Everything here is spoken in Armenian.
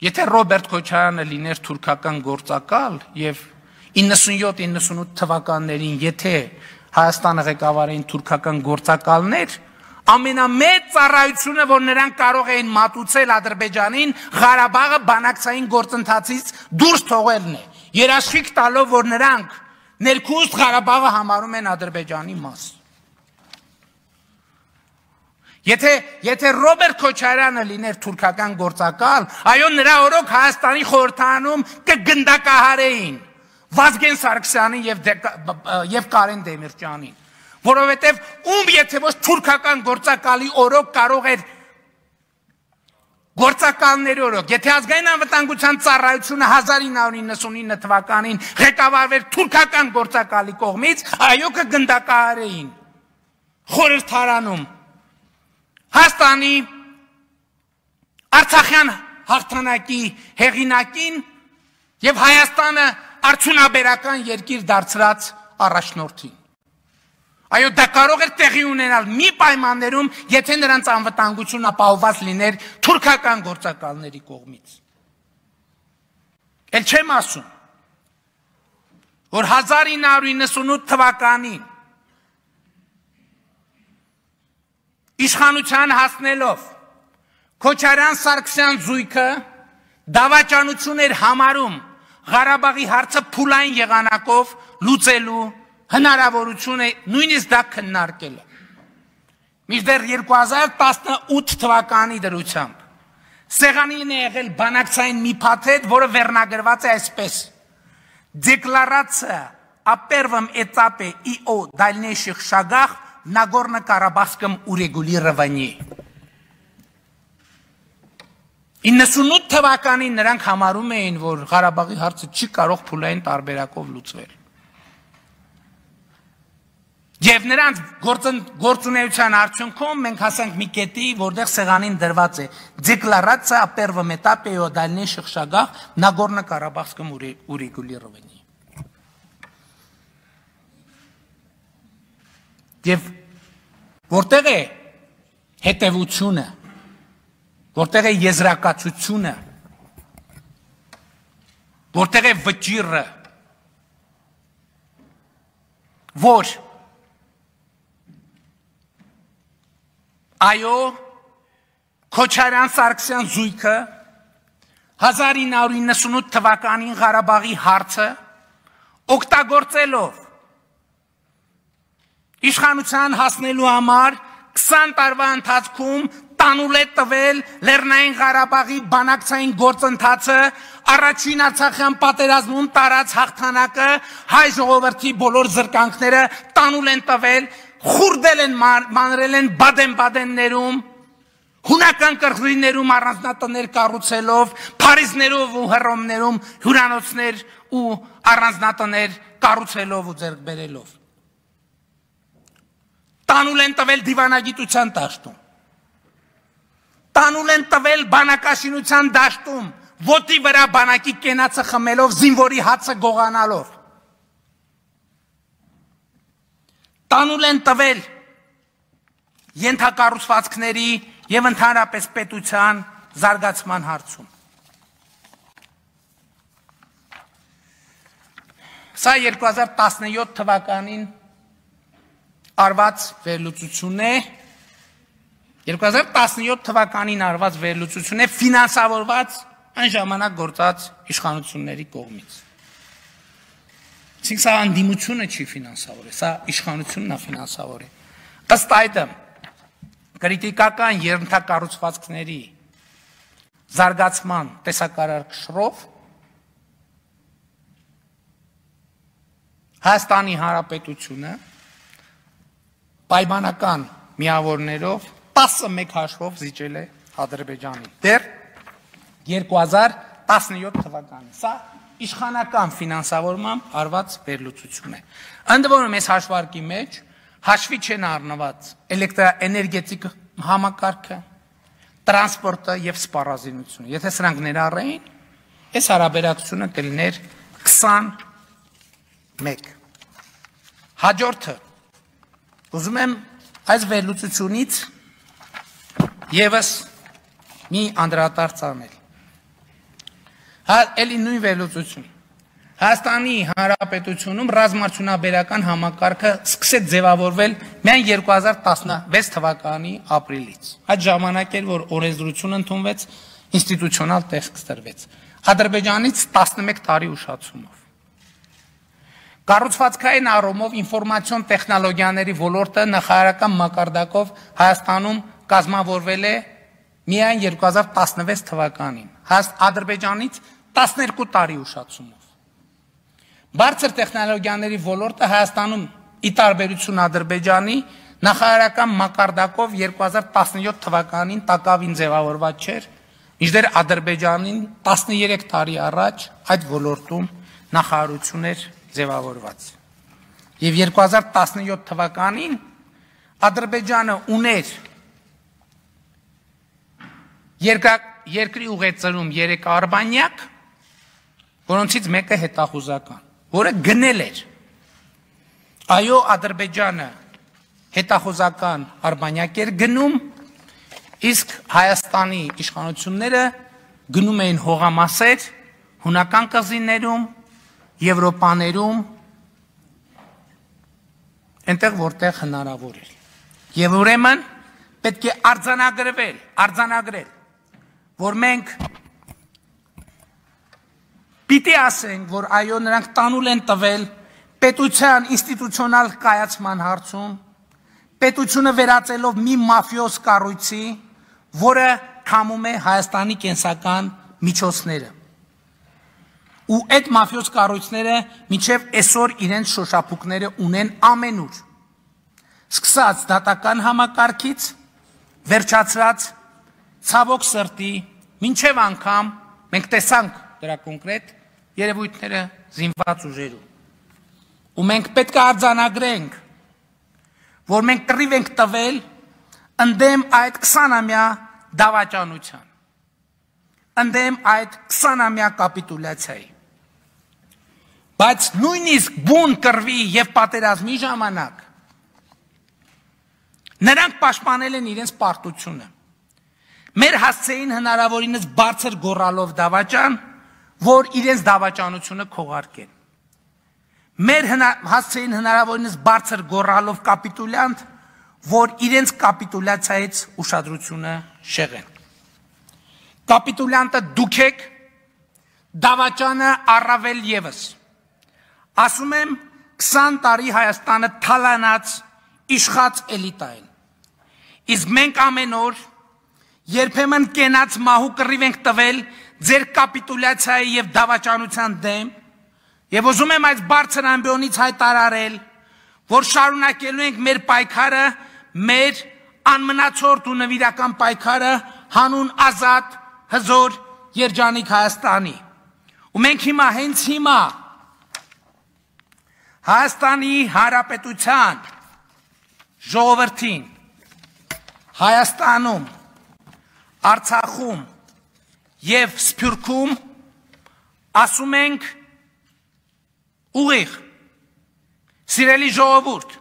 Եթե Ռոբերտ Քոչարյանը լիներ թուրքական գործակալ եւ 97-98 թվականներին, եթե Հայաստանը ղեկավարային թուրքական գործակալներ, ամենամեծ ծառայությունը, որ նրանք կարող էին մատուցել Ադրբեջանին, Ղարաբաղը բանակցային գործընթացից դուրս թողելն է։ Երաշխիք տալով, որ նրանք ներքուստ Ղարաբաղը համարում են Ադրբեջանի մաս։ Եթե եթե Ռոբերտ Քոչարյանը լիներ թուրքական գործակալ, այո նրա օրոք Հայաստանի խորհրդանում կգնդակահարեին Վազգեն Սարգսյանին եւ եւ Կարեն Դեմիրճյանին, որովհետեւ ում եթե ոչ թուրքական գործակալի օրոք կարող էր գործակալների օրոք, եթե ազգային անվտանգության ծառայությունը 1999 թվականին ղեկավարվեր թուրքական գործակալի կողմից, այո կգնդակահարեին խորհրդարանում Հայաստանի Արցախյան հաղթանակի հեղինակին եւ Հայաստանը արդյունաբերական երկիր դարձրած առաջնորդին։ Այո, դա կարող էր տեղի ունենալ մի պայմաններում, եթե նրանց անվտանգությունն ապահովված լիներ թուրքական գործակալների կողմից։ Էլ չեմ ասում, որ 1998 թվականին իշխանության հասնելով Քոչարյան Սարգսյան զույգը դավաճանություն էր համարում Ղարաբաղի հարցը փուլային եղանակով լուծելու հնարավորությունը նույնիսկ դա քննարկելը։ Միջդեռ 2018 թվականի դրությամբ Սեղանին է եղել բանակցային մի փաթեթ, որը վերնագրված է այսպես. Դեկլարացիա о первом этапе ИО дальнейших шагах Նագորնո-Կարաբախском ուրեգուլիրовании։ 98 թվականին նրանք համարում էին, որ Ղարաբաղի հարցը չի կարող փուլային տարբերակով լուծվել։ Եվ նրանց գործն գործունեության արդյունքում մենք հասանք մի կետի, որտեղ սեղանին դրված է դեկլարացիա о первом этапе и о дальнейших шагах Нагорно-Карабахском урегулировании։ Եվ որտեղ է հետևությունը, որտեղ է եզրակացությունը, որտեղ է վճիրը, որ այո Քոչարյան Սարգսյան զույգը 1998 թվականին Ղարաբաղի հարցը օգտագործելով Իշխանության հասնելու համար 20 տարվա ընթացքում տանուլ է տվել Լեռնային Ղարաբաղի բանակցային գործընթացը, առաջին Արցախյան պատերազմում տարած հաղթանակը, հայ ժողովրդի բոլոր զրկանքները տանուլ են տվել, խուրդել են մանրել են Բադեն-Բադեններում, Հունական կրխրիներում առանձնատներ կառուցելով, Փարիզներով ու Հռոմներում հյուրանոցներ ու առանձնատներ կառուցելով ու ձեռք բերելով տանուլ են տվել դիվանագիտության դաշտում, տանուլ են տվել բանակաշինության դաշտում, ոտի վրա բանակի կենացը խմելով, զինվորի հացը գողանալով, տանուլ են տվել ենթակարուսվածքների և ընդհանրապես պետության զարգացման հարցում։ Սա 2017 թվականին արված վերլուծությունն է 2017 թվականին արված վերլուծությունն է ֆինանսավորված այն ժամանակ գործած իշխանությունների կողմից։ Իսկ սա անդիմությունը չի ֆինանսավորել, սա իշխանությունն է ֆինանսավորել։ Ըստ այդը քրիտիկական երնթակառուցվածքների զարգացման տեսակարար կշռով Հայաստանի Հանրապետությունը պայմանական միավորներով 11 հաշվով զիջել է Ադրբեջանի։ Դեռ 2017 թվականին։ Սա իշխանական ֆինանսավորմամբ արված վերլուծություն է։ Ընդ որում այս հաշվարկի մեջ հաշվի չեն առնված էլեկտրաէներգետիկ համակարգը, տրանսպորտը եւ սպառազինությունը։ Եթե սրանք ներառեին, այս հարաբերակցությունը կլիներ 21 հաջորդը Ուզում եմ այս վերլուծությունից եւս մի անդրադարձ անել։ Հա, ելի նույն վերլուծություն։ Հայաստանի Հանրապետությունում ռազմարդյունաբերական համակարգը սկսեց ձևավորվել միայն 2016 թվականի ապրիլից։ Այդ ժամանակ էր, որ օրենսդրություն ընդունվեց, ինստիտուցիոնալ տեքստ տրվեց։ Ադրբեջանից 11 տարի ուշացումով։ Կառուցվածքային առումով ինֆորմացիոն տեխնոլոգիաների ոլորտը նախարարական մակարդակով Հայաստանում կազմավորվել է միայն 2016 թվականին։ Հայաստան-Ադրբեջանից 12 տարի ուշացումով։ Բարձր տեխնոլոգիաների ոլորտը Հայաստանում ի տարբերություն Ադրբեջանի նախարարական մակարդակով 2017 թվականին տակավին ձևավորված չէր, ինչդեռ Ադրբեջանին 13 տարի առաջ այդ ոլորտում նախարարություններ ձևավորված։ Եվ 2017 թվականին Ադրբեջանը ուներ երկա, երկրի ուղեցրում 3 արբանյակ, որոնցից մեկը հետախուզական, որը գնել էր։ Այո, Ադրբեջանը հետախուզական արբանյակ էր գնում, իսկ Հայաստանի իշխանությունները գնում էին հողամասեր հունական կղզիներում Եվրոպաներում այնտեղ որտեղ հնարավոր էր։ Եվ ուրեմն պետք է արձանագրվել, արձանագրել, որ մենք պիտի ասենք, որ այո նրանք տանուլ են տվել պետության ինստիտուցիոնալ կայացման հարցում, պետությունը վերածելով մի մաֆիոս կառույցի, որը քամում է Հայաստանի կենսական միջոցները ու այդ մաֆիոս կառույցները միջև այսօր իրենց շոշափուկները ունեն ամենուր։ Սկսած դատական համակարգից, վերջացած ցավոք սրտի, մինչև անգամ մենք տեսանք դրա կոնկրետ երևույթները զինված ուժերում։ Ու մենք պետք է արձանագրենք, որ մենք կռիվ ենք տվել ընդդեմ այդ 20-ամյա դավաճանության ընդեմ այդ 20-ամյա կապիտուլյացիայի Բայց նույնիսկ բուն կռվի եւ պատերազմի ժամանակ նրանք պաշտպանել են իրենց պարտությունը։ Մեր հասցեին հնարավորինս բարձր գորալով դավաճան, որ իրենց դավաճանությունը քողարկեն։ Մեր հնա, հասցեին հնարավորինս բարձր գորալով կապիտուլյանտ, որ իրենց կապիտուլյացիայից ուշադրությունը շեղեն։ Կապիտուլյանտը դուք եք, դավաճանը առավել եւս ասում եմ 20 տարի Հայաստանը թալանած իշխած էլիտա է։ Իսկ մենք ամեն օր երբեմն կենաց մահու կռիվ ենք տվել ձեր կապիտուլյացիայի եւ դավաճանության դեմ եւ ուզում եմ այս բարձր ամբիոնից հայտարարել որ շարունակելու ենք մեր պայքարը մեր անմնացորդ ու նվիրական պայքարը հանուն ազատ հզոր երջանիկ Հայաստանի ու մենք հիմա հենց հիմա Հայաստանի Հանրապետության ժողովրդին Հայաստանում, Արցախում եւ Սփյուռքում ասում ենք ուղիղ սիրելի ժողովուրդ